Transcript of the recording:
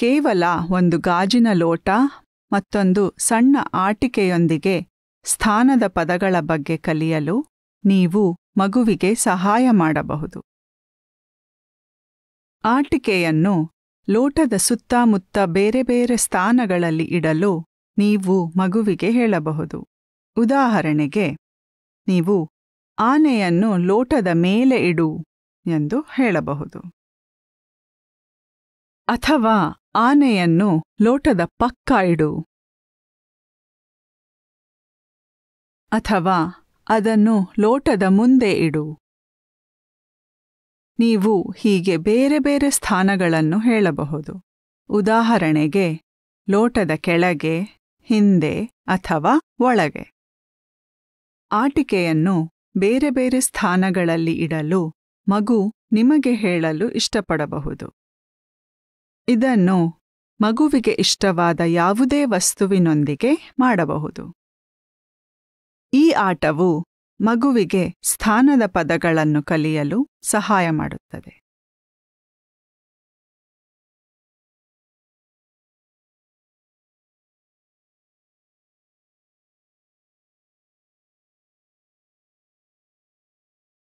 ಕೇವಲ ಒಂದು ಗಾಜಿನ ಲೋಟ ಮತ್ತೊಂದು ಸಣ್ಣ ಆಟಿಕೆಯೊಂದಿಗೆ ಸ್ಥಾನದ ಪದಗಳ ಬಗ್ಗೆ ಕಲಿಯಲು ನೀವು ಮಗುವಿಗೆ ಸಹಾಯ ಮಾಡಬಹುದು ಆಟಿಕೆಯನ್ನು ಲೋಟದ ಸುತ್ತಮುತ್ತ ಬೇರೆ ಬೇರೆ ಸ್ಥಾನಗಳಲ್ಲಿ ಇಡಲು ನೀವು ಮಗುವಿಗೆ ಹೇಳಬಹುದು ಉದಾಹರಣೆಗೆ ನೀವು ಆನೆಯನ್ನು ಲೋಟದ ಮೇಲೆ ಇಡು ಎಂದು ಹೇಳಬಹುದು ಅಥವಾ ಆನೆಯನ್ನು ಲೋಟದ ಪಕ್ಕ ಇಡು ಅಥವಾ ಅದನ್ನು ಲೋಟದ ಮುಂದೆ ಇಡು ನೀವು ಹೀಗೆ ಬೇರೆ ಬೇರೆ ಸ್ಥಾನಗಳನ್ನು ಹೇಳಬಹುದು ಉದಾಹರಣೆಗೆ ಲೋಟದ ಕೆಳಗೆ ಹಿಂದೆ ಅಥವಾ ಒಳಗೆ ಆಟಿಕೆಯನ್ನು ಬೇರೆ ಬೇರೆ ಸ್ಥಾನಗಳಲ್ಲಿ ಇಡಲು ಮಗು ನಿಮಗೆ ಹೇಳಲು ಇಷ್ಟಪಡಬಹುದು ಇದನ್ನು ಮಗುವಿಗೆ ಇಷ್ಟವಾದ ಯಾವುದೇ ವಸ್ತುವಿನೊಂದಿಗೆ ಮಾಡಬಹುದು ಈ ಆಟವು ಮಗುವಿಗೆ ಸ್ಥಾನದ ಪದಗಳನ್ನು ಕಲಿಯಲು ಸಹಾಯ ಮಾಡುತ್ತದೆ